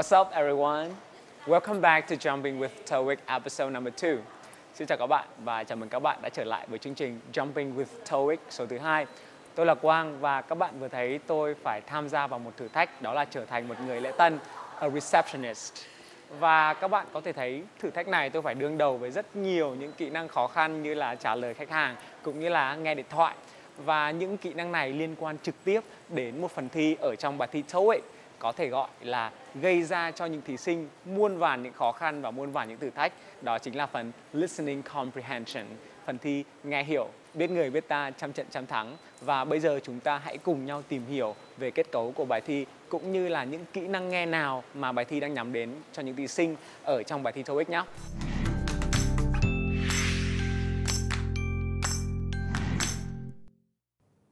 What's up everyone? Welcome back to Jumping with Towic episode number 2. Xin chào các bạn và chào mừng các bạn đã trở lại với chương trình Jumping with Towic số thứ hai. Tôi là Quang và các bạn vừa thấy tôi phải tham gia vào một thử thách đó là trở thành một người lễ tân, a receptionist. Và các bạn có thể thấy thử thách này tôi phải đương đầu với rất nhiều những kỹ năng khó khăn như là trả lời khách hàng cũng như là nghe điện thoại và những kỹ năng này liên quan trực tiếp đến một phần thi ở trong bài thi TOEIC có thể gọi là gây ra cho những thí sinh muôn vàn những khó khăn và muôn vàn những thử thách đó chính là phần listening comprehension phần thi nghe hiểu biết người biết ta trăm trận trăm thắng và bây giờ chúng ta hãy cùng nhau tìm hiểu về kết cấu của bài thi cũng như là những kỹ năng nghe nào mà bài thi đang nhắm đến cho những thí sinh ở trong bài thi TOEIC nhé.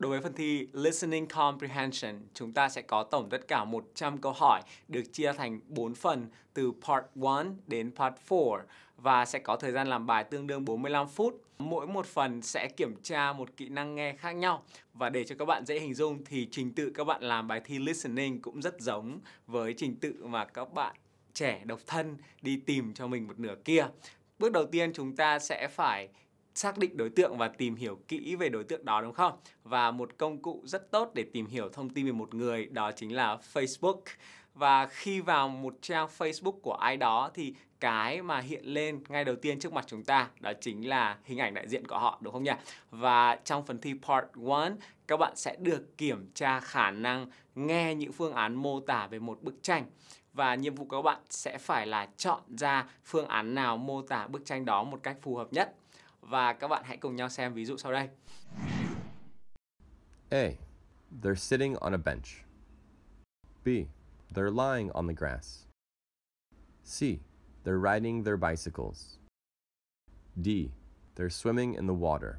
Đối với phần thi Listening Comprehension, chúng ta sẽ có tổng tất cả 100 câu hỏi được chia thành 4 phần từ part 1 đến part 4 và sẽ có thời gian làm bài tương đương 45 phút. Mỗi một phần sẽ kiểm tra một kỹ năng nghe khác nhau và để cho các bạn dễ hình dung thì trình tự các bạn làm bài thi listening cũng rất giống với trình tự mà các bạn trẻ độc thân đi tìm cho mình một nửa kia. Bước đầu tiên chúng ta sẽ phải xác định đối tượng và tìm hiểu kỹ về đối tượng đó đúng không? Và một công cụ rất tốt để tìm hiểu thông tin về một người đó chính là Facebook. Và khi vào một trang Facebook của ai đó thì cái mà hiện lên ngay đầu tiên trước mặt chúng ta đó chính là hình ảnh đại diện của họ đúng không nhỉ? Và trong phần thi part 1 các bạn sẽ được kiểm tra khả năng nghe những phương án mô tả về một bức tranh và nhiệm vụ của các bạn sẽ phải là chọn ra phương án nào mô tả bức tranh đó một cách phù hợp nhất và các bạn hãy cùng nhau xem ví dụ sau đây. A. They're sitting on a bench. B. They're lying on the grass. C. They're riding their bicycles. D. They're swimming in the water.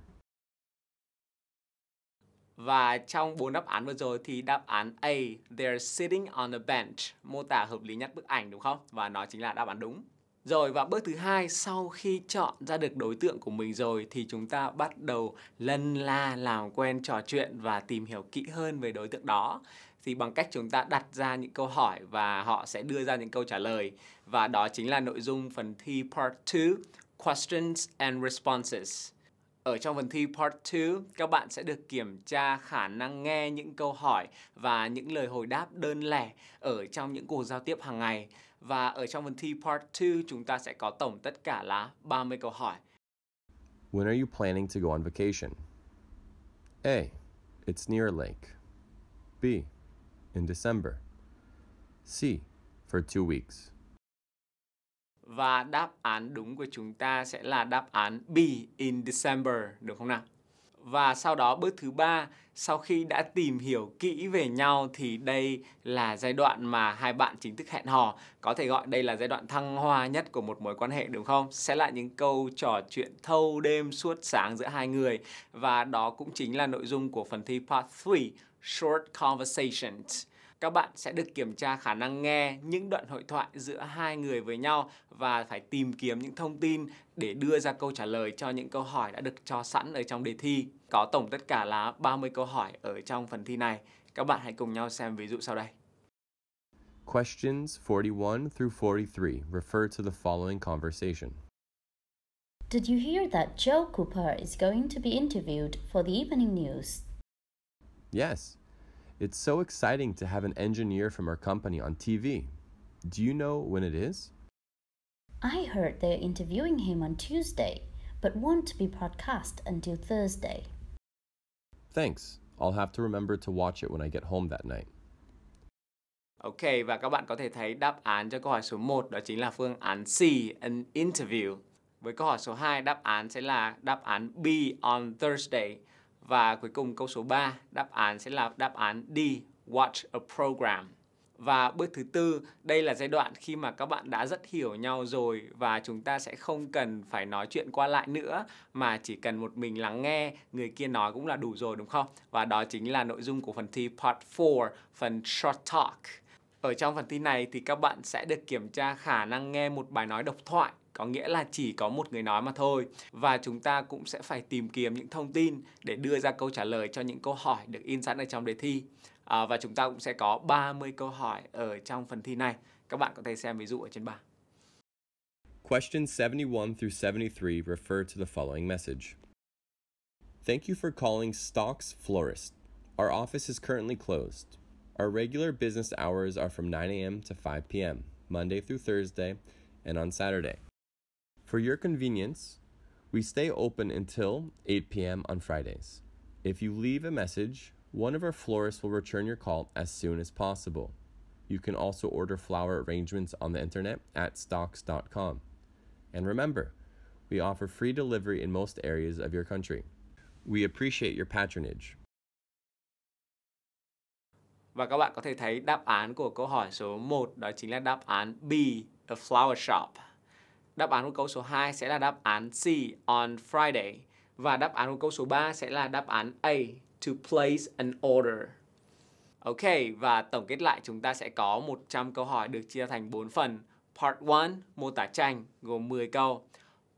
Và trong bốn đáp án vừa rồi thì đáp án A, they're sitting on a bench, mô tả hợp lý nhất bức ảnh đúng không? Và nó chính là đáp án đúng. Rồi và bước thứ hai sau khi chọn ra được đối tượng của mình rồi thì chúng ta bắt đầu lân la làm quen trò chuyện và tìm hiểu kỹ hơn về đối tượng đó thì bằng cách chúng ta đặt ra những câu hỏi và họ sẽ đưa ra những câu trả lời và đó chính là nội dung phần thi part 2 questions and responses. Ở trong phần thi part 2, các bạn sẽ được kiểm tra khả năng nghe những câu hỏi và những lời hồi đáp đơn lẻ ở trong những cuộc giao tiếp hàng ngày và ở trong phần thi part 2 chúng ta sẽ có tổng tất cả là 30 câu hỏi. When are you planning to go on vacation? A. It's near a lake. B. In December. C. For two weeks. Và đáp án đúng của chúng ta sẽ là đáp án B in December, đúng không nào? và sau đó bước thứ ba sau khi đã tìm hiểu kỹ về nhau thì đây là giai đoạn mà hai bạn chính thức hẹn hò có thể gọi đây là giai đoạn thăng hoa nhất của một mối quan hệ đúng không sẽ là những câu trò chuyện thâu đêm suốt sáng giữa hai người và đó cũng chính là nội dung của phần thi part 3 short conversations các bạn sẽ được kiểm tra khả năng nghe những đoạn hội thoại giữa hai người với nhau và phải tìm kiếm những thông tin để đưa ra câu trả lời cho những câu hỏi đã được cho sẵn ở trong đề thi. Có tổng tất cả là 30 câu hỏi ở trong phần thi này. Các bạn hãy cùng nhau xem ví dụ sau đây. Questions 41 through 43 refer to the following conversation. Did you hear that Joe Cooper is going to be interviewed for the evening news? Yes, It's so exciting to have an engineer from our company on TV. Do you know when it is? I heard they're interviewing him on Tuesday, but won't be broadcast until Thursday. Thanks. I'll have to remember to watch it when I get home that night. Ok và các bạn có thể thấy đáp án cho câu hỏi số 1 đó chính là phương án C, an interview. Với câu hỏi số 2 đáp án sẽ là đáp án B on Thursday. Và cuối cùng câu số 3, đáp án sẽ là đáp án D, watch a program. Và bước thứ tư, đây là giai đoạn khi mà các bạn đã rất hiểu nhau rồi và chúng ta sẽ không cần phải nói chuyện qua lại nữa mà chỉ cần một mình lắng nghe, người kia nói cũng là đủ rồi đúng không? Và đó chính là nội dung của phần thi part 4, phần short talk. Ở trong phần thi này thì các bạn sẽ được kiểm tra khả năng nghe một bài nói độc thoại có nghĩa là chỉ có một người nói mà thôi và chúng ta cũng sẽ phải tìm kiếm những thông tin để đưa ra câu trả lời cho những câu hỏi được in sẵn ở trong đề thi à, và chúng ta cũng sẽ có 30 câu hỏi ở trong phần thi này các bạn có thể xem ví dụ ở trên bảng Questions 71 through 73 refer to the following message. Thank you for calling Stocks Florist. Our office is currently closed. Our regular business hours are from 9 a.m. to 5 p.m., Monday through Thursday, and on Saturday. For your convenience, we stay open until 8 p.m. on Fridays. If you leave a message, one of our florists will return your call as soon as possible. You can also order flower arrangements on the internet at stocks.com. And remember, we offer free delivery in most areas of your country. We appreciate your patronage. Và các bạn có thể thấy đáp án của câu hỏi số 1 đó chính là đáp án B, a Flower Shop. Đáp án của câu số 2 sẽ là đáp án C, on Friday. Và đáp án của câu số 3 sẽ là đáp án A, to place an order. Ok, và tổng kết lại chúng ta sẽ có 100 câu hỏi được chia thành 4 phần. Part 1, mô tả tranh, gồm 10 câu.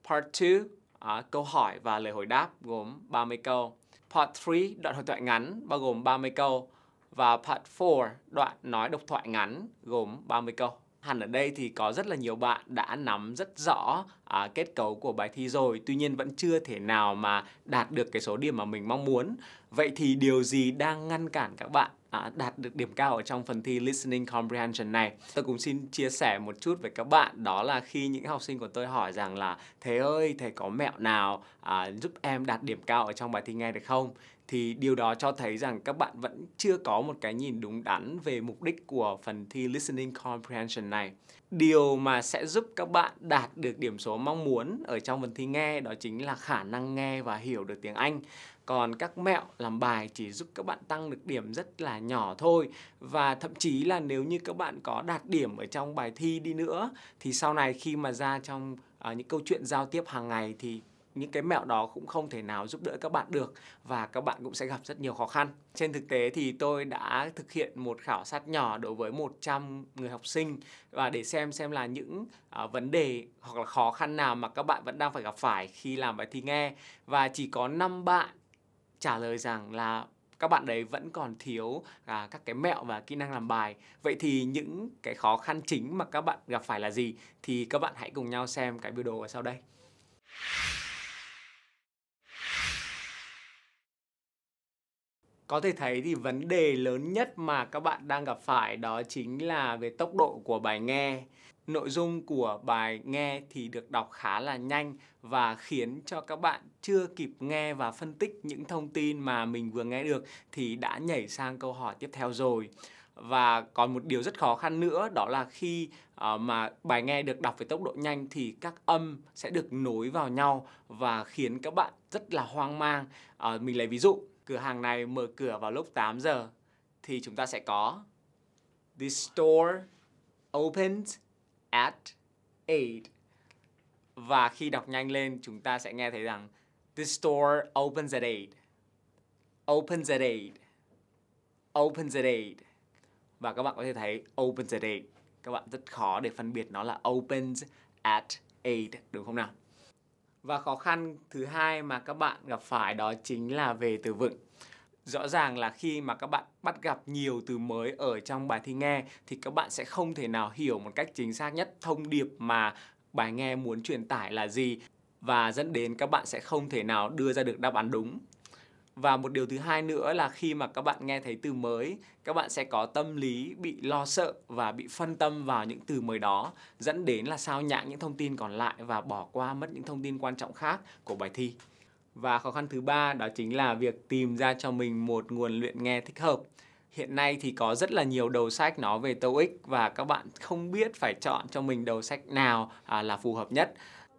Part 2, à, câu hỏi và lời hồi đáp, gồm 30 câu. Part 3, đoạn hội thoại ngắn, bao gồm 30 câu. Và Part 4, đoạn nói độc thoại ngắn, gồm 30 câu. Hẳn ở đây thì có rất là nhiều bạn đã nắm rất rõ à, kết cấu của bài thi rồi, tuy nhiên vẫn chưa thể nào mà đạt được cái số điểm mà mình mong muốn. Vậy thì điều gì đang ngăn cản các bạn à, đạt được điểm cao ở trong phần thi Listening Comprehension này? Tôi cũng xin chia sẻ một chút với các bạn đó là khi những học sinh của tôi hỏi rằng là Thầy ơi, thầy có mẹo nào à, giúp em đạt điểm cao ở trong bài thi nghe được không? thì điều đó cho thấy rằng các bạn vẫn chưa có một cái nhìn đúng đắn về mục đích của phần thi listening comprehension này. Điều mà sẽ giúp các bạn đạt được điểm số mong muốn ở trong phần thi nghe đó chính là khả năng nghe và hiểu được tiếng Anh. Còn các mẹo làm bài chỉ giúp các bạn tăng được điểm rất là nhỏ thôi và thậm chí là nếu như các bạn có đạt điểm ở trong bài thi đi nữa thì sau này khi mà ra trong uh, những câu chuyện giao tiếp hàng ngày thì những cái mẹo đó cũng không thể nào giúp đỡ các bạn được và các bạn cũng sẽ gặp rất nhiều khó khăn. Trên thực tế thì tôi đã thực hiện một khảo sát nhỏ đối với 100 người học sinh và để xem xem là những uh, vấn đề hoặc là khó khăn nào mà các bạn vẫn đang phải gặp phải khi làm bài thi nghe và chỉ có 5 bạn trả lời rằng là các bạn đấy vẫn còn thiếu à, các cái mẹo và kỹ năng làm bài vậy thì những cái khó khăn chính mà các bạn gặp phải là gì thì các bạn hãy cùng nhau xem cái video ở sau đây có thể thấy thì vấn đề lớn nhất mà các bạn đang gặp phải đó chính là về tốc độ của bài nghe nội dung của bài nghe thì được đọc khá là nhanh và khiến cho các bạn chưa kịp nghe và phân tích những thông tin mà mình vừa nghe được thì đã nhảy sang câu hỏi tiếp theo rồi và còn một điều rất khó khăn nữa đó là khi ờ, mà bài nghe được đọc với tốc độ nhanh thì các âm sẽ được nối vào nhau và khiến các bạn rất là hoang mang ờ, mình lấy ví dụ Cửa hàng này mở cửa vào lúc 8 giờ thì chúng ta sẽ có The store opens at 8. Và khi đọc nhanh lên chúng ta sẽ nghe thấy rằng The store opens at 8. Opens at 8. Opens at 8. Và các bạn có thể thấy opens at 8. Các bạn rất khó để phân biệt nó là opens at 8 đúng không nào? và khó khăn thứ hai mà các bạn gặp phải đó chính là về từ vựng rõ ràng là khi mà các bạn bắt gặp nhiều từ mới ở trong bài thi nghe thì các bạn sẽ không thể nào hiểu một cách chính xác nhất thông điệp mà bài nghe muốn truyền tải là gì và dẫn đến các bạn sẽ không thể nào đưa ra được đáp án đúng và một điều thứ hai nữa là khi mà các bạn nghe thấy từ mới các bạn sẽ có tâm lý bị lo sợ và bị phân tâm vào những từ mới đó dẫn đến là sao nhãng những thông tin còn lại và bỏ qua mất những thông tin quan trọng khác của bài thi và khó khăn thứ ba đó chính là việc tìm ra cho mình một nguồn luyện nghe thích hợp hiện nay thì có rất là nhiều đầu sách nói về TOEIC và các bạn không biết phải chọn cho mình đầu sách nào à, là phù hợp nhất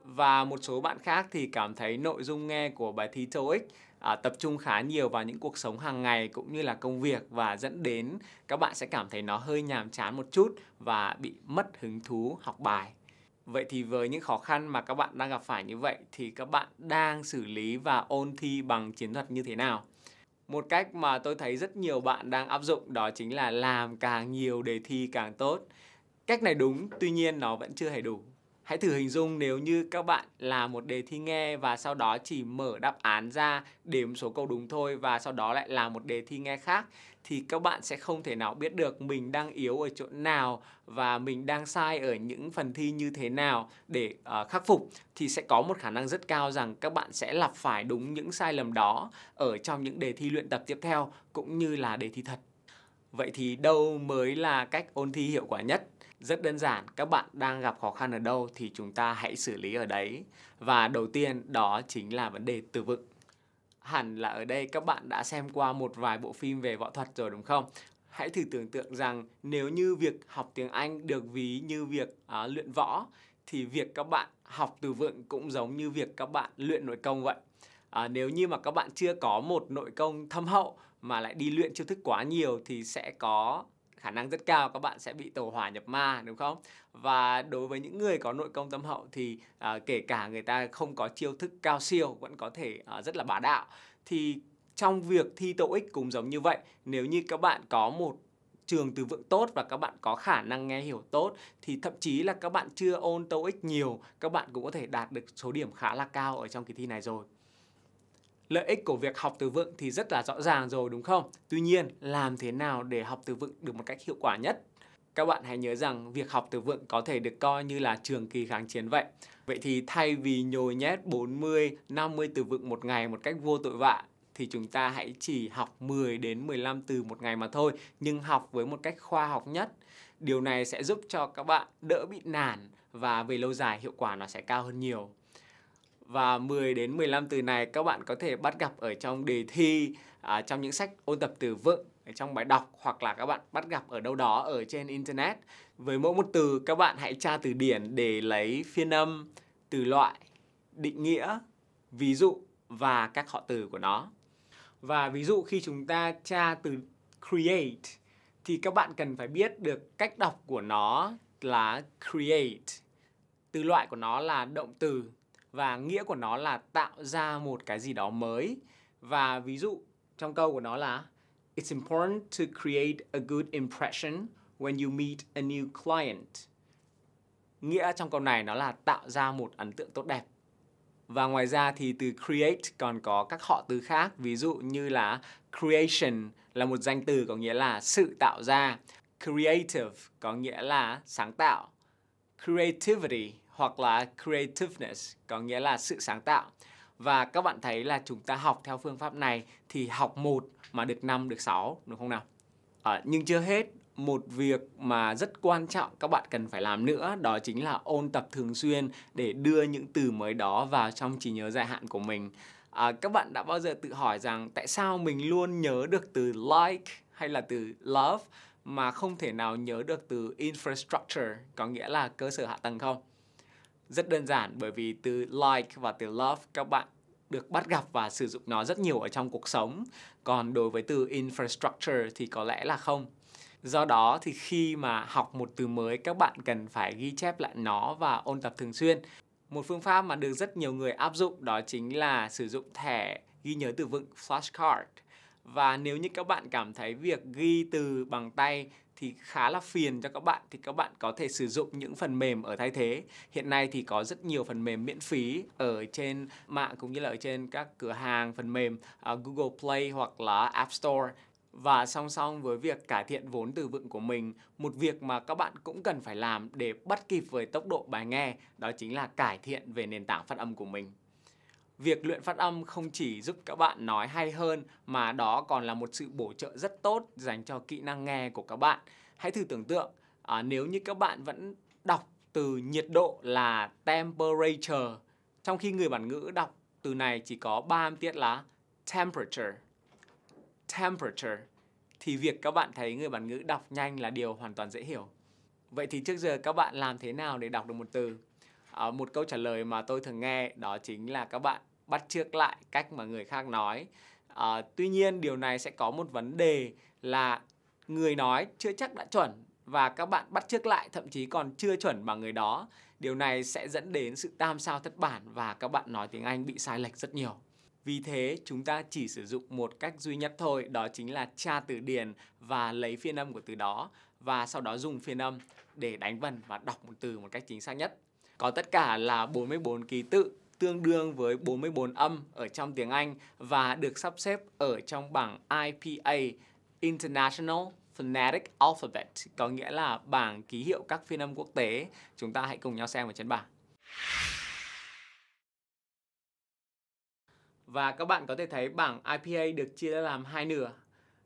và một số bạn khác thì cảm thấy nội dung nghe của bài thi TOEIC à, tập trung khá nhiều vào những cuộc sống hàng ngày cũng như là công việc và dẫn đến các bạn sẽ cảm thấy nó hơi nhàm chán một chút và bị mất hứng thú học bài Vậy thì với những khó khăn mà các bạn đang gặp phải như vậy thì các bạn đang xử lý và ôn thi bằng chiến thuật như thế nào? Một cách mà tôi thấy rất nhiều bạn đang áp dụng đó chính là làm càng nhiều đề thi càng tốt. Cách này đúng, tuy nhiên nó vẫn chưa hề đủ Hãy thử hình dung nếu như các bạn làm một đề thi nghe và sau đó chỉ mở đáp án ra đếm số câu đúng thôi và sau đó lại làm một đề thi nghe khác thì các bạn sẽ không thể nào biết được mình đang yếu ở chỗ nào và mình đang sai ở những phần thi như thế nào để uh, khắc phục thì sẽ có một khả năng rất cao rằng các bạn sẽ lặp phải đúng những sai lầm đó ở trong những đề thi luyện tập tiếp theo cũng như là đề thi thật. Vậy thì đâu mới là cách ôn thi hiệu quả nhất? Rất đơn giản, các bạn đang gặp khó khăn ở đâu thì chúng ta hãy xử lý ở đấy. Và đầu tiên đó chính là vấn đề từ vựng. Hẳn là ở đây các bạn đã xem qua một vài bộ phim về võ thuật rồi đúng không? Hãy thử tưởng tượng rằng nếu như việc học tiếng Anh được ví như việc à, luyện võ thì việc các bạn học từ vựng cũng giống như việc các bạn luyện nội công vậy. À, nếu như mà các bạn chưa có một nội công thâm hậu mà lại đi luyện chiêu thức quá nhiều thì sẽ có khả năng rất cao các bạn sẽ bị tổ hỏa nhập ma đúng không và đối với những người có nội công tâm hậu thì à, kể cả người ta không có chiêu thức cao siêu vẫn có thể à, rất là bá đạo thì trong việc thi tổ ích cũng giống như vậy nếu như các bạn có một trường từ vựng tốt và các bạn có khả năng nghe hiểu tốt thì thậm chí là các bạn chưa ôn ích nhiều, các bạn cũng có thể đạt được số điểm khá là cao ở trong kỳ thi này rồi lợi ích của việc học từ vựng thì rất là rõ ràng rồi đúng không? Tuy nhiên, làm thế nào để học từ vựng được một cách hiệu quả nhất? Các bạn hãy nhớ rằng việc học từ vựng có thể được coi như là trường kỳ kháng chiến vậy. Vậy thì thay vì nhồi nhét 40, 50 từ vựng một ngày một cách vô tội vạ thì chúng ta hãy chỉ học 10 đến 15 từ một ngày mà thôi, nhưng học với một cách khoa học nhất. Điều này sẽ giúp cho các bạn đỡ bị nản và về lâu dài hiệu quả nó sẽ cao hơn nhiều và 10 đến 15 từ này các bạn có thể bắt gặp ở trong đề thi à, trong những sách ôn tập từ vựng ở trong bài đọc hoặc là các bạn bắt gặp ở đâu đó ở trên internet. Với mỗi một từ các bạn hãy tra từ điển để lấy phiên âm, từ loại, định nghĩa, ví dụ và các họ từ của nó. Và ví dụ khi chúng ta tra từ create thì các bạn cần phải biết được cách đọc của nó là create. Từ loại của nó là động từ và nghĩa của nó là tạo ra một cái gì đó mới và ví dụ trong câu của nó là It's important to create a good impression when you meet a new client. Nghĩa trong câu này nó là tạo ra một ấn tượng tốt đẹp. Và ngoài ra thì từ create còn có các họ từ khác, ví dụ như là creation là một danh từ có nghĩa là sự tạo ra, creative có nghĩa là sáng tạo, creativity hoặc là creativeness có nghĩa là sự sáng tạo và các bạn thấy là chúng ta học theo phương pháp này thì học một mà được 5 được 6 đúng không nào? À, nhưng chưa hết một việc mà rất quan trọng các bạn cần phải làm nữa đó chính là ôn tập thường xuyên để đưa những từ mới đó vào trong trí nhớ dài hạn của mình. À, các bạn đã bao giờ tự hỏi rằng tại sao mình luôn nhớ được từ like hay là từ love mà không thể nào nhớ được từ infrastructure có nghĩa là cơ sở hạ tầng không? Rất đơn giản bởi vì từ like và từ love các bạn được bắt gặp và sử dụng nó rất nhiều ở trong cuộc sống. Còn đối với từ infrastructure thì có lẽ là không. Do đó thì khi mà học một từ mới các bạn cần phải ghi chép lại nó và ôn tập thường xuyên. Một phương pháp mà được rất nhiều người áp dụng đó chính là sử dụng thẻ ghi nhớ từ vựng flashcard. Và nếu như các bạn cảm thấy việc ghi từ bằng tay thì khá là phiền cho các bạn thì các bạn có thể sử dụng những phần mềm ở thay thế. Hiện nay thì có rất nhiều phần mềm miễn phí ở trên mạng cũng như là ở trên các cửa hàng phần mềm uh, Google Play hoặc là App Store và song song với việc cải thiện vốn từ vựng của mình, một việc mà các bạn cũng cần phải làm để bắt kịp với tốc độ bài nghe đó chính là cải thiện về nền tảng phát âm của mình. Việc luyện phát âm không chỉ giúp các bạn nói hay hơn mà đó còn là một sự bổ trợ rất tốt dành cho kỹ năng nghe của các bạn. Hãy thử tưởng tượng à, nếu như các bạn vẫn đọc từ nhiệt độ là temperature trong khi người bản ngữ đọc từ này chỉ có ba âm tiết là temperature. Temperature thì việc các bạn thấy người bản ngữ đọc nhanh là điều hoàn toàn dễ hiểu. Vậy thì trước giờ các bạn làm thế nào để đọc được một từ? À, một câu trả lời mà tôi thường nghe đó chính là các bạn bắt chước lại cách mà người khác nói à, tuy nhiên điều này sẽ có một vấn đề là người nói chưa chắc đã chuẩn và các bạn bắt chước lại thậm chí còn chưa chuẩn bằng người đó điều này sẽ dẫn đến sự tam sao thất bản và các bạn nói tiếng anh bị sai lệch rất nhiều vì thế chúng ta chỉ sử dụng một cách duy nhất thôi đó chính là tra từ điển và lấy phiên âm của từ đó và sau đó dùng phiên âm để đánh vần và đọc một từ một cách chính xác nhất có tất cả là 44 ký tự tương đương với 44 âm ở trong tiếng Anh và được sắp xếp ở trong bảng IPA International Phonetic Alphabet có nghĩa là bảng ký hiệu các phiên âm quốc tế. Chúng ta hãy cùng nhau xem ở trên bảng. Và các bạn có thể thấy bảng IPA được chia ra làm hai nửa.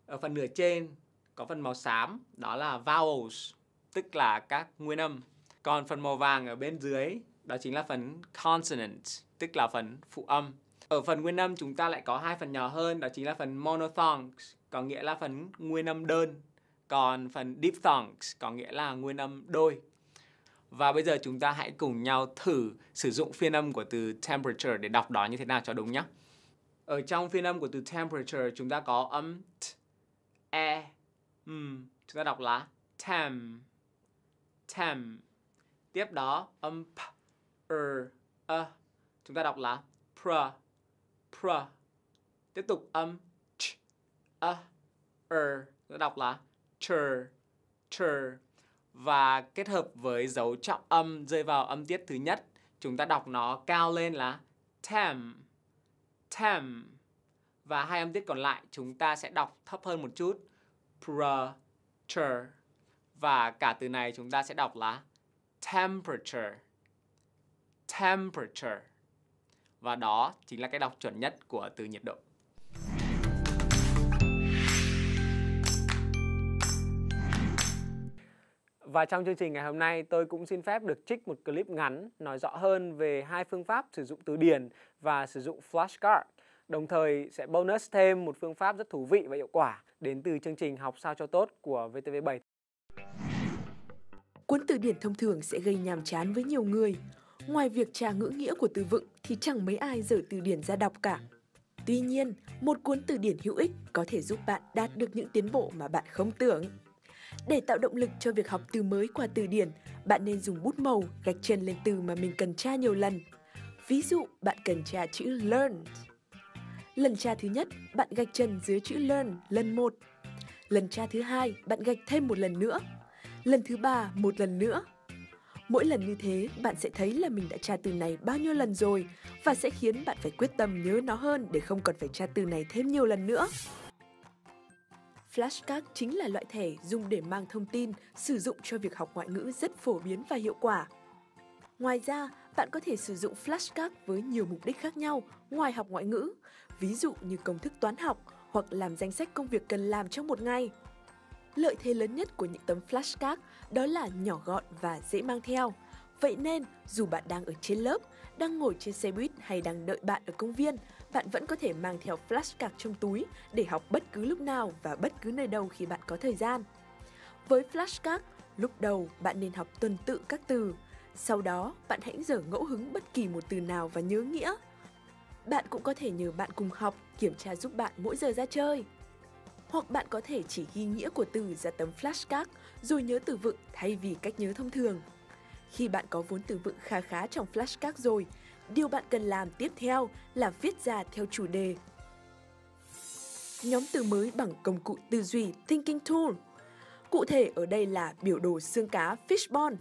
Ở phần nửa trên có phần màu xám, đó là vowels, tức là các nguyên âm. Còn phần màu vàng ở bên dưới, đó chính là phần consonant, tức là phần phụ âm. Ở phần nguyên âm chúng ta lại có hai phần nhỏ hơn, đó chính là phần monothongs, có nghĩa là phần nguyên âm đơn, còn phần diphthongs có nghĩa là nguyên âm đôi. Và bây giờ chúng ta hãy cùng nhau thử sử dụng phiên âm của từ temperature để đọc đó như thế nào cho đúng nhé. Ở trong phiên âm của từ temperature chúng ta có âm t, e, m. Chúng ta đọc là tem, tem. Tiếp đó âm p, r, a, e. Chúng ta đọc là pr, pr. Tiếp tục âm ch, a, er. Chúng ta đọc là chur, chur. Và kết hợp với dấu trọng âm rơi vào âm tiết thứ nhất, chúng ta đọc nó cao lên là tem, tem. Và hai âm tiết còn lại chúng ta sẽ đọc thấp hơn một chút, pr, chur. Và cả từ này chúng ta sẽ đọc là temperature temperature và đó chính là cái đọc chuẩn nhất của từ nhiệt độ. Và trong chương trình ngày hôm nay, tôi cũng xin phép được trích một clip ngắn nói rõ hơn về hai phương pháp sử dụng từ điển và sử dụng flashcard. Đồng thời sẽ bonus thêm một phương pháp rất thú vị và hiệu quả đến từ chương trình Học sao cho tốt của VTV7. Cuốn từ điển thông thường sẽ gây nhàm chán với nhiều người Ngoài việc trà ngữ nghĩa của từ vựng thì chẳng mấy ai dở từ điển ra đọc cả. Tuy nhiên, một cuốn từ điển hữu ích có thể giúp bạn đạt được những tiến bộ mà bạn không tưởng. Để tạo động lực cho việc học từ mới qua từ điển, bạn nên dùng bút màu gạch chân lên từ mà mình cần tra nhiều lần. Ví dụ, bạn cần tra chữ learn. Lần tra thứ nhất, bạn gạch chân dưới chữ learn lần một. Lần tra thứ hai, bạn gạch thêm một lần nữa. Lần thứ ba, một lần nữa Mỗi lần như thế, bạn sẽ thấy là mình đã tra từ này bao nhiêu lần rồi và sẽ khiến bạn phải quyết tâm nhớ nó hơn để không còn phải tra từ này thêm nhiều lần nữa. Flashcard chính là loại thẻ dùng để mang thông tin, sử dụng cho việc học ngoại ngữ rất phổ biến và hiệu quả. Ngoài ra, bạn có thể sử dụng flashcard với nhiều mục đích khác nhau ngoài học ngoại ngữ, ví dụ như công thức toán học hoặc làm danh sách công việc cần làm trong một ngày – lợi thế lớn nhất của những tấm flashcard đó là nhỏ gọn và dễ mang theo. Vậy nên, dù bạn đang ở trên lớp, đang ngồi trên xe buýt hay đang đợi bạn ở công viên, bạn vẫn có thể mang theo flashcard trong túi để học bất cứ lúc nào và bất cứ nơi đâu khi bạn có thời gian. Với flashcard, lúc đầu bạn nên học tuần tự các từ, sau đó bạn hãy dở ngẫu hứng bất kỳ một từ nào và nhớ nghĩa. Bạn cũng có thể nhờ bạn cùng học kiểm tra giúp bạn mỗi giờ ra chơi hoặc bạn có thể chỉ ghi nghĩa của từ ra tấm flashcard rồi nhớ từ vựng thay vì cách nhớ thông thường. Khi bạn có vốn từ vựng khá khá trong flashcard rồi, điều bạn cần làm tiếp theo là viết ra theo chủ đề. Nhóm từ mới bằng công cụ tư duy Thinking Tool. Cụ thể ở đây là biểu đồ xương cá Fishbone.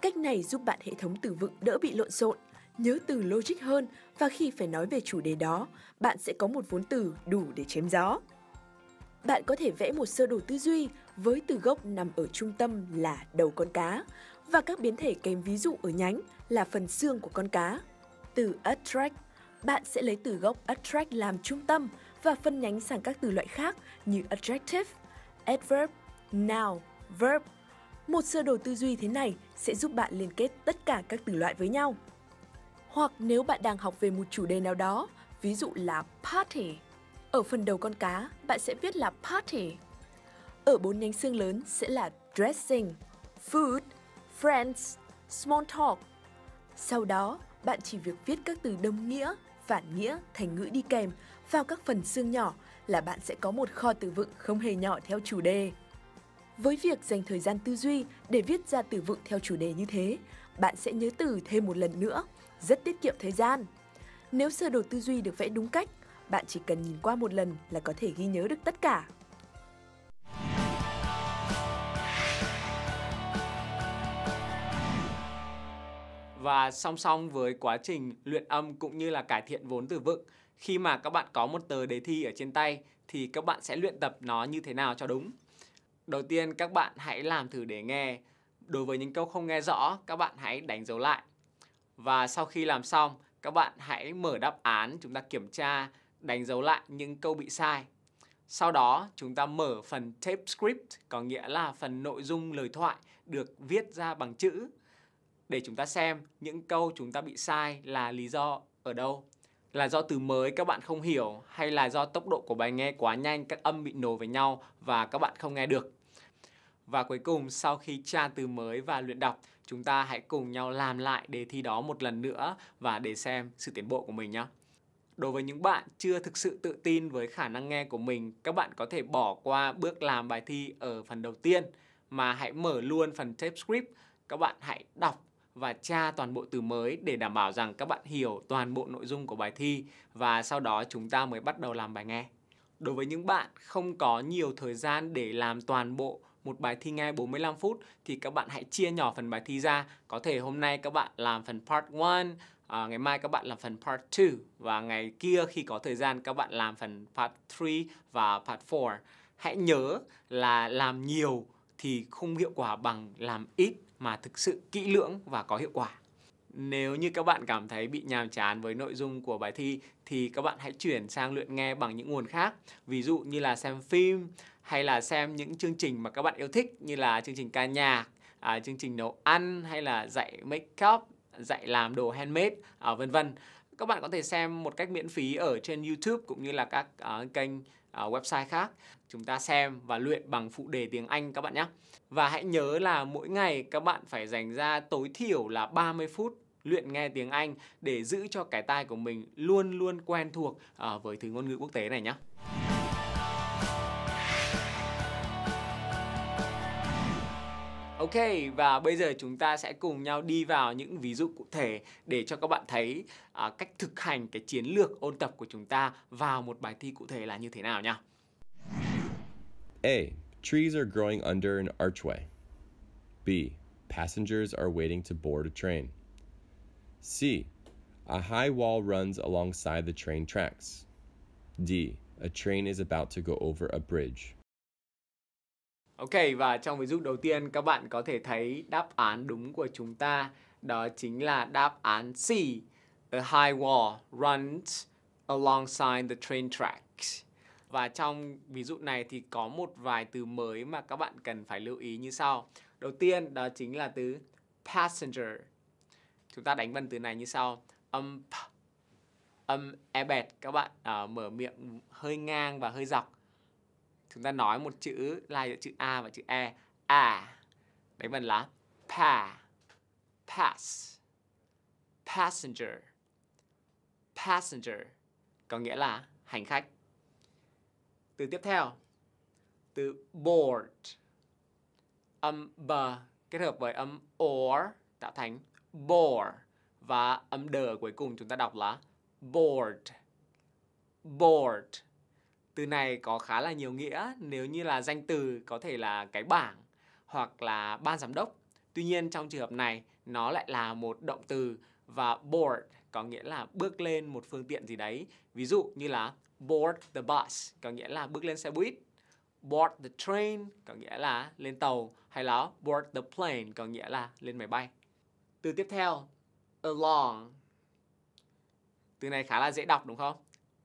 Cách này giúp bạn hệ thống từ vựng đỡ bị lộn xộn, nhớ từ logic hơn và khi phải nói về chủ đề đó, bạn sẽ có một vốn từ đủ để chém gió. Bạn có thể vẽ một sơ đồ tư duy với từ gốc nằm ở trung tâm là đầu con cá và các biến thể kèm ví dụ ở nhánh là phần xương của con cá. Từ attract, bạn sẽ lấy từ gốc attract làm trung tâm và phân nhánh sang các từ loại khác như adjective, adverb, noun, verb. Một sơ đồ tư duy thế này sẽ giúp bạn liên kết tất cả các từ loại với nhau. Hoặc nếu bạn đang học về một chủ đề nào đó, ví dụ là party, ở phần đầu con cá, bạn sẽ viết là party. Ở bốn nhánh xương lớn sẽ là dressing, food, friends, small talk. Sau đó, bạn chỉ việc viết các từ đồng nghĩa, phản nghĩa, thành ngữ đi kèm vào các phần xương nhỏ là bạn sẽ có một kho từ vựng không hề nhỏ theo chủ đề. Với việc dành thời gian tư duy để viết ra từ vựng theo chủ đề như thế, bạn sẽ nhớ từ thêm một lần nữa, rất tiết kiệm thời gian. Nếu sơ đồ tư duy được vẽ đúng cách, bạn chỉ cần nhìn qua một lần là có thể ghi nhớ được tất cả. Và song song với quá trình luyện âm cũng như là cải thiện vốn từ vựng, khi mà các bạn có một tờ đề thi ở trên tay thì các bạn sẽ luyện tập nó như thế nào cho đúng. Đầu tiên các bạn hãy làm thử để nghe. Đối với những câu không nghe rõ, các bạn hãy đánh dấu lại. Và sau khi làm xong, các bạn hãy mở đáp án chúng ta kiểm tra đánh dấu lại những câu bị sai. Sau đó chúng ta mở phần tape script có nghĩa là phần nội dung lời thoại được viết ra bằng chữ để chúng ta xem những câu chúng ta bị sai là lý do ở đâu. Là do từ mới các bạn không hiểu hay là do tốc độ của bài nghe quá nhanh các âm bị nổ với nhau và các bạn không nghe được. Và cuối cùng sau khi tra từ mới và luyện đọc, chúng ta hãy cùng nhau làm lại đề thi đó một lần nữa và để xem sự tiến bộ của mình nhé. Đối với những bạn chưa thực sự tự tin với khả năng nghe của mình, các bạn có thể bỏ qua bước làm bài thi ở phần đầu tiên mà hãy mở luôn phần tape script. Các bạn hãy đọc và tra toàn bộ từ mới để đảm bảo rằng các bạn hiểu toàn bộ nội dung của bài thi và sau đó chúng ta mới bắt đầu làm bài nghe. Đối với những bạn không có nhiều thời gian để làm toàn bộ một bài thi nghe 45 phút thì các bạn hãy chia nhỏ phần bài thi ra. Có thể hôm nay các bạn làm phần part 1, À, ngày mai các bạn làm phần part 2 và ngày kia khi có thời gian các bạn làm phần part 3 và part 4. Hãy nhớ là làm nhiều thì không hiệu quả bằng làm ít mà thực sự kỹ lưỡng và có hiệu quả. Nếu như các bạn cảm thấy bị nhàm chán với nội dung của bài thi thì các bạn hãy chuyển sang luyện nghe bằng những nguồn khác, ví dụ như là xem phim hay là xem những chương trình mà các bạn yêu thích như là chương trình ca nhạc, à, chương trình nấu ăn hay là dạy make up dạy làm đồ handmade uh, vân vân các bạn có thể xem một cách miễn phí ở trên YouTube cũng như là các uh, kênh uh, website khác. Chúng ta xem và luyện bằng phụ đề tiếng Anh các bạn nhé. Và hãy nhớ là mỗi ngày các bạn phải dành ra tối thiểu là 30 phút luyện nghe tiếng Anh để giữ cho cái tai của mình luôn luôn quen thuộc uh, với thứ ngôn ngữ quốc tế này nhé. Ok và bây giờ chúng ta sẽ cùng nhau đi vào những ví dụ cụ thể để cho các bạn thấy à, cách thực hành cái chiến lược ôn tập của chúng ta vào một bài thi cụ thể là như thế nào nhá. A. Trees are growing under an archway. B. Passengers are waiting to board a train. C. A high wall runs alongside the train tracks. D. A train is about to go over a bridge. Ok và trong ví dụ đầu tiên các bạn có thể thấy đáp án đúng của chúng ta đó chính là đáp án C. the high wall runs alongside the train tracks. Và trong ví dụ này thì có một vài từ mới mà các bạn cần phải lưu ý như sau. Đầu tiên đó chính là từ passenger. Chúng ta đánh vần từ này như sau. Âm p, âm e bẹt các bạn à, mở miệng hơi ngang và hơi dọc chúng ta nói một chữ lai giữa chữ a và chữ e a đấy vần là pa pass passenger passenger có nghĩa là hành khách từ tiếp theo từ board âm b kết hợp với âm or tạo thành bore và âm đờ cuối cùng chúng ta đọc là board board từ này có khá là nhiều nghĩa nếu như là danh từ có thể là cái bảng hoặc là ban giám đốc tuy nhiên trong trường hợp này nó lại là một động từ và board có nghĩa là bước lên một phương tiện gì đấy ví dụ như là board the bus có nghĩa là bước lên xe buýt board the train có nghĩa là lên tàu hay là board the plane có nghĩa là lên máy bay từ tiếp theo along từ này khá là dễ đọc đúng không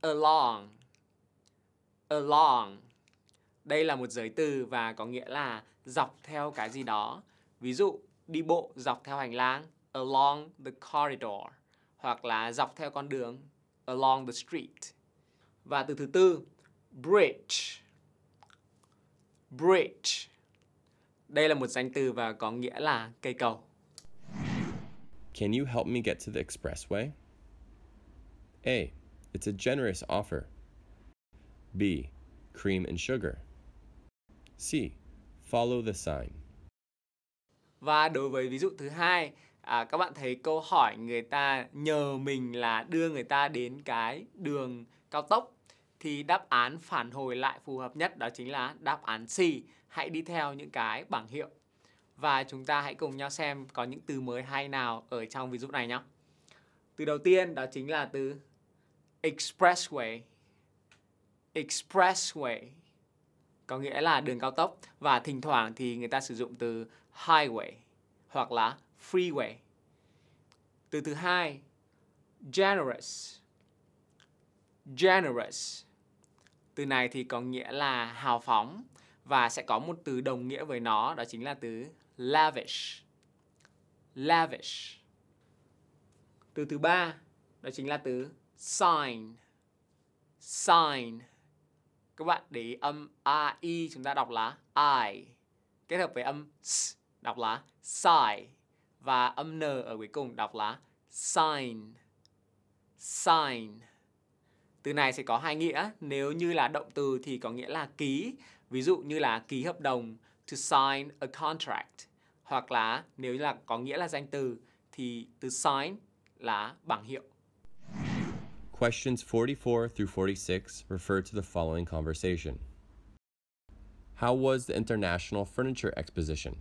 along along. Đây là một giới từ và có nghĩa là dọc theo cái gì đó. Ví dụ, đi bộ dọc theo hành lang along the corridor hoặc là dọc theo con đường along the street. Và từ thứ tư, bridge. Bridge. Đây là một danh từ và có nghĩa là cây cầu. Can you help me get to the expressway? A. It's a generous offer. B. Cream and sugar. C. Follow the sign. Và đối với ví dụ thứ hai, à, các bạn thấy câu hỏi người ta nhờ mình là đưa người ta đến cái đường cao tốc thì đáp án phản hồi lại phù hợp nhất đó chính là đáp án C. Hãy đi theo những cái bảng hiệu. Và chúng ta hãy cùng nhau xem có những từ mới hay nào ở trong ví dụ này nhé. Từ đầu tiên đó chính là từ expressway expressway có nghĩa là đường cao tốc và thỉnh thoảng thì người ta sử dụng từ highway hoặc là freeway. Từ thứ hai, generous. Generous. Từ này thì có nghĩa là hào phóng và sẽ có một từ đồng nghĩa với nó đó chính là từ lavish. Lavish. Từ thứ ba đó chính là từ sign. Sign các bạn để âm ai chúng ta đọc là i kết hợp với âm s đọc là sigh và âm n ở cuối cùng đọc là sign sign từ này sẽ có hai nghĩa nếu như là động từ thì có nghĩa là ký ví dụ như là ký hợp đồng to sign a contract hoặc là nếu như là có nghĩa là danh từ thì từ sign là bảng hiệu Questions 44 through 46 refer to the following conversation. How was the International Furniture Exposition?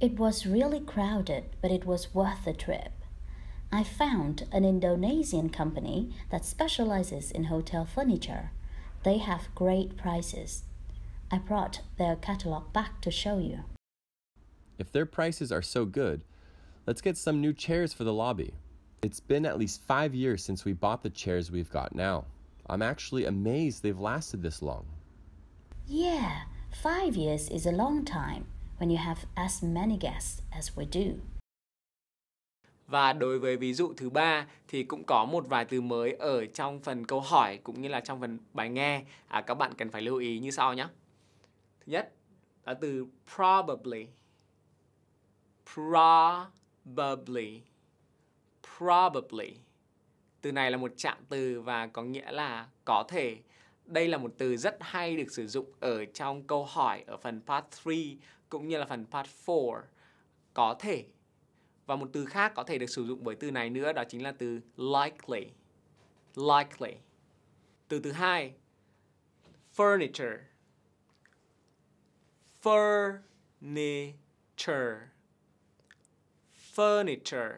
It was really crowded, but it was worth the trip. I found an Indonesian company that specializes in hotel furniture. They have great prices. I brought their catalog back to show you. If their prices are so good, let's get some new chairs for the lobby. It's been at least five years since we bought the chairs we've got now. I'm actually amazed they've lasted this long. Yeah, five years is a long time when you have as many guests as we do. Và đối với ví dụ thứ ba thì cũng có một vài từ mới ở trong phần câu hỏi cũng như là trong phần bài nghe. À, các bạn cần phải lưu ý như sau nhé. Thứ nhất là từ probably. Probably probably. Từ này là một trạng từ và có nghĩa là có thể. Đây là một từ rất hay được sử dụng ở trong câu hỏi ở phần part 3 cũng như là phần part 4. Có thể. Và một từ khác có thể được sử dụng bởi từ này nữa đó chính là từ likely. Likely. Từ thứ hai, furniture. Furniture. Furniture.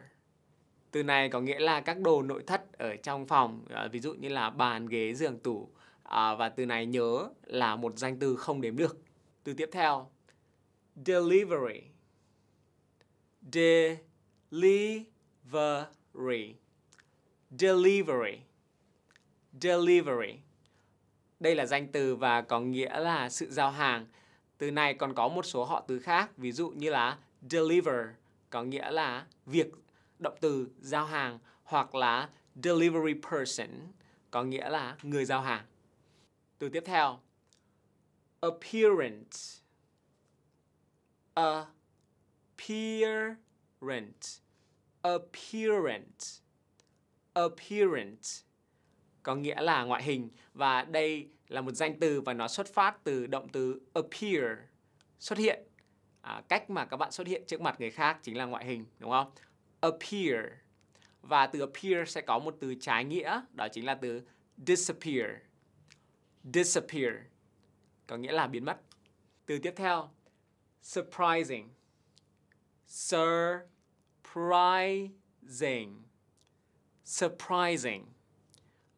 Từ này có nghĩa là các đồ nội thất ở trong phòng, ờ, ví dụ như là bàn, ghế, giường, tủ. À, và từ này nhớ là một danh từ không đếm được. Từ tiếp theo, delivery. Delivery. Delivery. Delivery. Đây là danh từ và có nghĩa là sự giao hàng. Từ này còn có một số họ từ khác, ví dụ như là deliver có nghĩa là việc động từ giao hàng hoặc là delivery person có nghĩa là người giao hàng. Từ tiếp theo appearance appearance appearance appearance có nghĩa là ngoại hình và đây là một danh từ và nó xuất phát từ động từ appear xuất hiện à, cách mà các bạn xuất hiện trước mặt người khác chính là ngoại hình đúng không appear và từ appear sẽ có một từ trái nghĩa đó chính là từ disappear disappear có nghĩa là biến mất từ tiếp theo surprising surprising surprising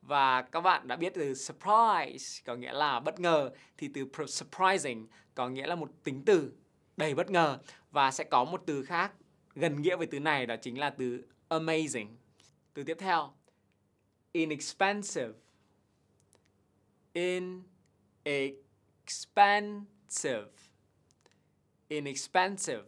và các bạn đã biết từ surprise có nghĩa là bất ngờ thì từ surprising có nghĩa là một tính từ đầy bất ngờ và sẽ có một từ khác gần nghĩa với từ này đó chính là từ amazing. Từ tiếp theo, inexpensive. Inexpensive. Inexpensive.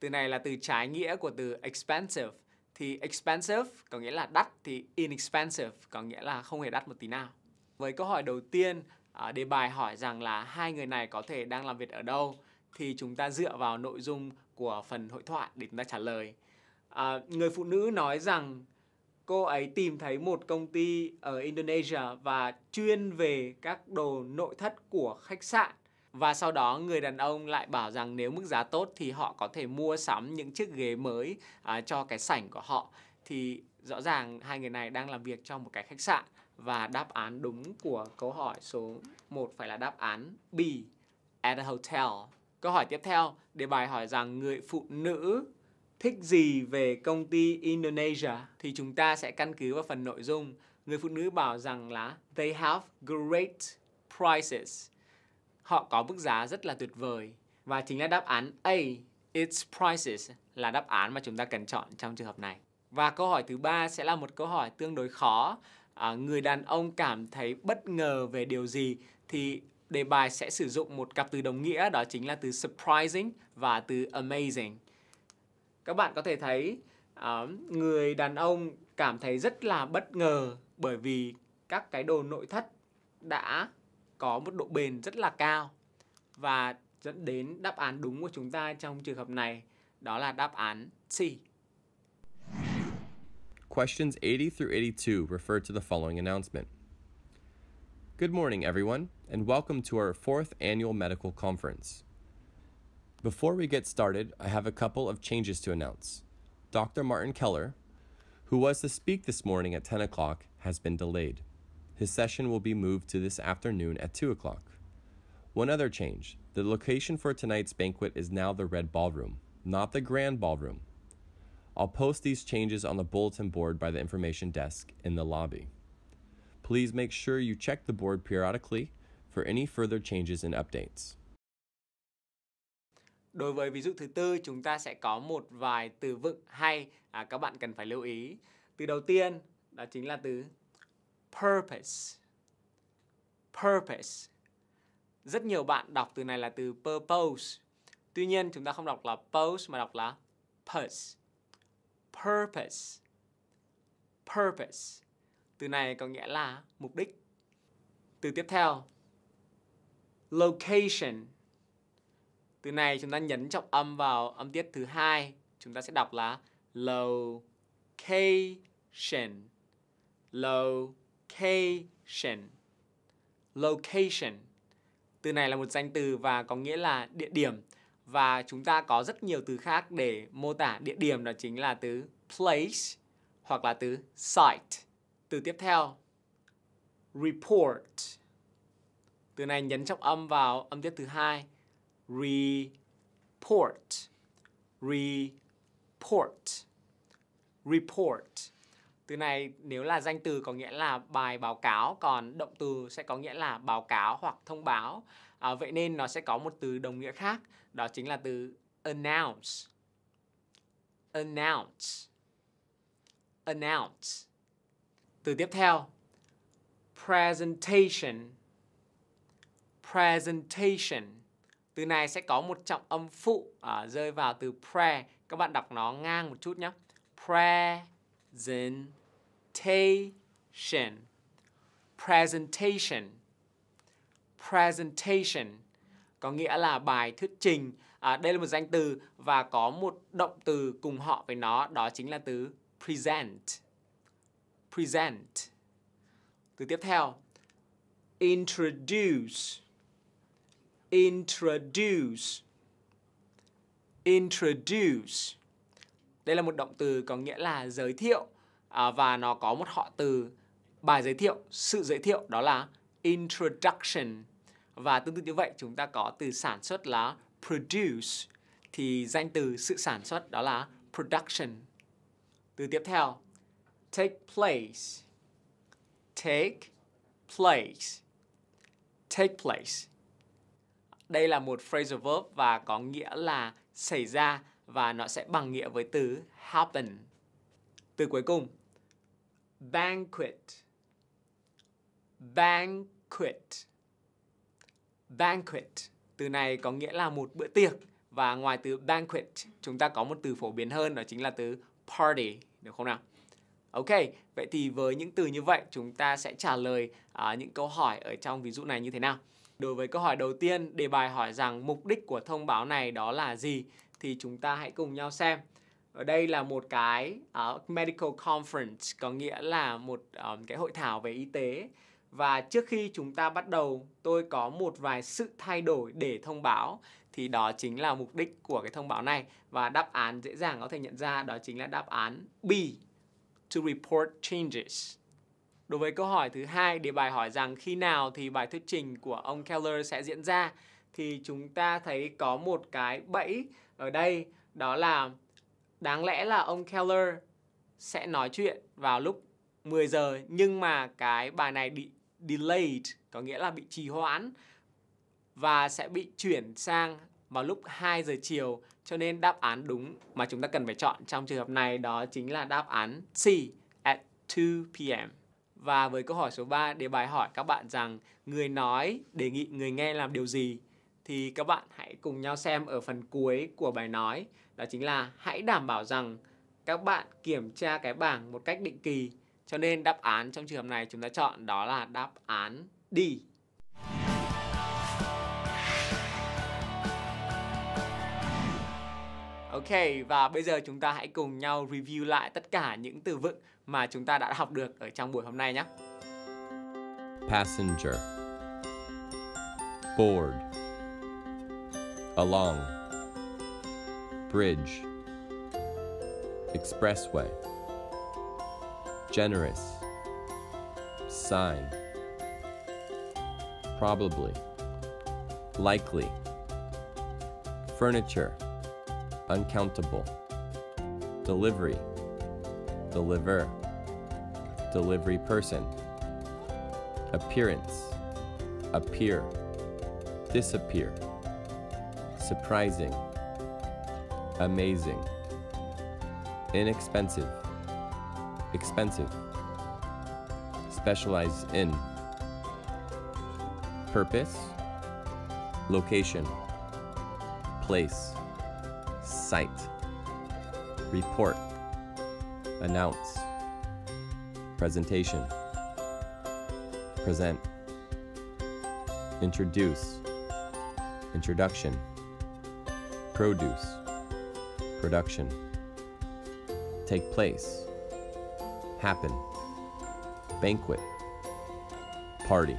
Từ này là từ trái nghĩa của từ expensive. Thì expensive có nghĩa là đắt thì inexpensive có nghĩa là không hề đắt một tí nào. Với câu hỏi đầu tiên, à, đề bài hỏi rằng là hai người này có thể đang làm việc ở đâu thì chúng ta dựa vào nội dung của phần hội thoại để chúng ta trả lời à, người phụ nữ nói rằng cô ấy tìm thấy một công ty ở Indonesia và chuyên về các đồ nội thất của khách sạn và sau đó người đàn ông lại bảo rằng nếu mức giá tốt thì họ có thể mua sắm những chiếc ghế mới à, cho cái sảnh của họ thì rõ ràng hai người này đang làm việc trong một cái khách sạn và đáp án đúng của câu hỏi số 1 phải là đáp án B at a hotel Câu hỏi tiếp theo, đề bài hỏi rằng người phụ nữ thích gì về công ty Indonesia thì chúng ta sẽ căn cứ vào phần nội dung. Người phụ nữ bảo rằng là they have great prices. Họ có mức giá rất là tuyệt vời và chính là đáp án A, its prices là đáp án mà chúng ta cần chọn trong trường hợp này. Và câu hỏi thứ ba sẽ là một câu hỏi tương đối khó. À, người đàn ông cảm thấy bất ngờ về điều gì thì đề bài sẽ sử dụng một cặp từ đồng nghĩa đó chính là từ surprising và từ amazing. Các bạn có thể thấy uh, người đàn ông cảm thấy rất là bất ngờ bởi vì các cái đồ nội thất đã có một độ bền rất là cao và dẫn đến đáp án đúng của chúng ta trong trường hợp này đó là đáp án C. Questions 80 through 82 refer to the following announcement. Good morning, everyone, and welcome to our fourth annual medical conference. Before we get started, I have a couple of changes to announce. Dr. Martin Keller, who was to speak this morning at 10 o'clock, has been delayed. His session will be moved to this afternoon at 2 o'clock. One other change the location for tonight's banquet is now the Red Ballroom, not the Grand Ballroom. I'll post these changes on the bulletin board by the information desk in the lobby. Please make sure you check the board periodically for any further changes and updates. Đối với ví dụ thứ tư, chúng ta sẽ có một vài từ vựng hay à, các bạn cần phải lưu ý. Từ đầu tiên đó chính là từ purpose. Purpose. Rất nhiều bạn đọc từ này là từ purpose. Tuy nhiên chúng ta không đọc là pose mà đọc là purpose, Purpose. Purpose. Từ này có nghĩa là mục đích. Từ tiếp theo. Location. Từ này chúng ta nhấn trọng âm vào âm tiết thứ hai, chúng ta sẽ đọc là location. Location. Location. Từ này là một danh từ và có nghĩa là địa điểm và chúng ta có rất nhiều từ khác để mô tả địa điểm đó chính là từ place hoặc là từ site. Từ tiếp theo report. Từ này nhấn trọng âm vào âm tiết thứ hai. Report. Report. Report. Từ này nếu là danh từ có nghĩa là bài báo cáo, còn động từ sẽ có nghĩa là báo cáo hoặc thông báo. À, vậy nên nó sẽ có một từ đồng nghĩa khác, đó chính là từ announce. Announce. Announce. Từ tiếp theo. Presentation. Presentation. Từ này sẽ có một trọng âm phụ à, rơi vào từ pre. Các bạn đọc nó ngang một chút nhé. Presentation. Presentation. Presentation có nghĩa là bài thuyết trình. À, đây là một danh từ và có một động từ cùng họ với nó, đó chính là từ present present. Từ tiếp theo, introduce introduce introduce đây là một động từ có nghĩa là giới thiệu à, và nó có một họ từ bài giới thiệu sự giới thiệu đó là introduction và tương tự như vậy chúng ta có từ sản xuất là produce thì danh từ sự sản xuất đó là production từ tiếp theo take place take place take place đây là một phrasal verb và có nghĩa là xảy ra và nó sẽ bằng nghĩa với từ happen từ cuối cùng banquet banquet banquet từ này có nghĩa là một bữa tiệc và ngoài từ banquet chúng ta có một từ phổ biến hơn đó chính là từ party được không nào Ok, vậy thì với những từ như vậy chúng ta sẽ trả lời à, những câu hỏi ở trong ví dụ này như thế nào? Đối với câu hỏi đầu tiên, đề bài hỏi rằng mục đích của thông báo này đó là gì thì chúng ta hãy cùng nhau xem. Ở đây là một cái uh, medical conference có nghĩa là một um, cái hội thảo về y tế và trước khi chúng ta bắt đầu tôi có một vài sự thay đổi để thông báo thì đó chính là mục đích của cái thông báo này và đáp án dễ dàng có thể nhận ra đó chính là đáp án B to report changes. Đối với câu hỏi thứ hai để bài hỏi rằng khi nào thì bài thuyết trình của ông Keller sẽ diễn ra thì chúng ta thấy có một cái bẫy ở đây đó là đáng lẽ là ông Keller sẽ nói chuyện vào lúc 10 giờ nhưng mà cái bài này bị delayed có nghĩa là bị trì hoãn và sẽ bị chuyển sang vào lúc 2 giờ chiều cho nên đáp án đúng mà chúng ta cần phải chọn trong trường hợp này đó chính là đáp án C at 2 p.m. Và với câu hỏi số 3 đề bài hỏi các bạn rằng người nói đề nghị người nghe làm điều gì thì các bạn hãy cùng nhau xem ở phần cuối của bài nói đó chính là hãy đảm bảo rằng các bạn kiểm tra cái bảng một cách định kỳ. Cho nên đáp án trong trường hợp này chúng ta chọn đó là đáp án D Ok và bây giờ chúng ta hãy cùng nhau review lại tất cả những từ vựng mà chúng ta đã học được ở trong buổi hôm nay nhé. Passenger Board Along Bridge Expressway Generous Sign Probably Likely Furniture uncountable. Delivery, deliver, delivery person. Appearance, appear, disappear. Surprising, amazing. Inexpensive, expensive. Specialize in. Purpose, location, place. Site. Report. Announce. Presentation. Present. Introduce. Introduction. Produce. Production. Take place. Happen. Banquet. Party.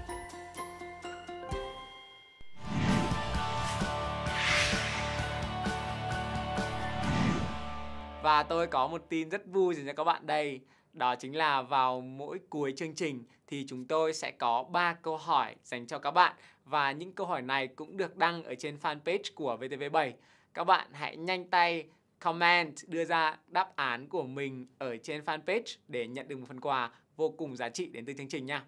tôi có một tin rất vui dành cho các bạn đây. Đó chính là vào mỗi cuối chương trình thì chúng tôi sẽ có 3 câu hỏi dành cho các bạn và những câu hỏi này cũng được đăng ở trên fanpage của VTV7. Các bạn hãy nhanh tay comment đưa ra đáp án của mình ở trên fanpage để nhận được một phần quà vô cùng giá trị đến từ chương trình nha.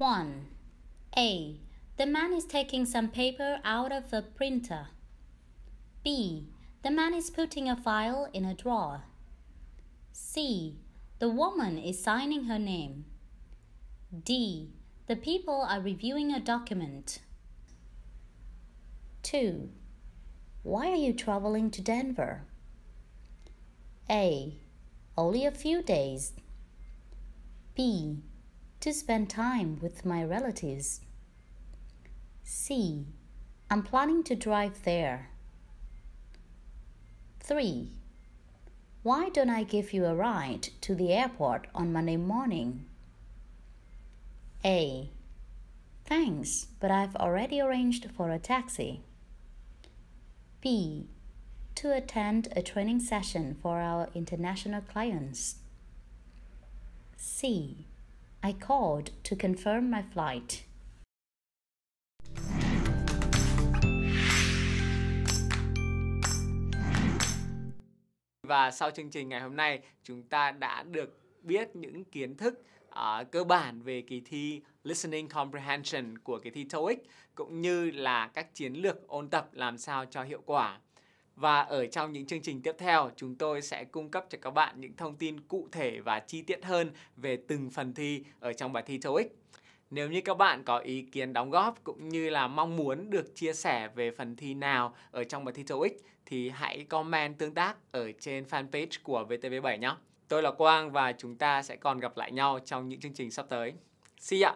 One. A The man is taking some paper out of a printer. B. The man is putting a file in a drawer. C. The woman is signing her name. D. The people are reviewing a document. 2. Why are you traveling to Denver? A. Only a few days. B. To spend time with my relatives. C. I'm planning to drive there. 3. Why don't I give you a ride to the airport on Monday morning? A. Thanks, but I've already arranged for a taxi. B. To attend a training session for our international clients. C. I called to confirm my flight. Và sau chương trình ngày hôm nay, chúng ta đã được biết những kiến thức uh, cơ bản về kỳ thi Listening Comprehension của kỳ thi TOEIC cũng như là các chiến lược ôn tập làm sao cho hiệu quả. Và ở trong những chương trình tiếp theo, chúng tôi sẽ cung cấp cho các bạn những thông tin cụ thể và chi tiết hơn về từng phần thi ở trong bài thi TOEIC. Nếu như các bạn có ý kiến đóng góp cũng như là mong muốn được chia sẻ về phần thi nào ở trong bài thi TOEIC thì hãy comment tương tác ở trên fanpage của VTV7 nhé. Tôi là Quang và chúng ta sẽ còn gặp lại nhau trong những chương trình sắp tới. See ya!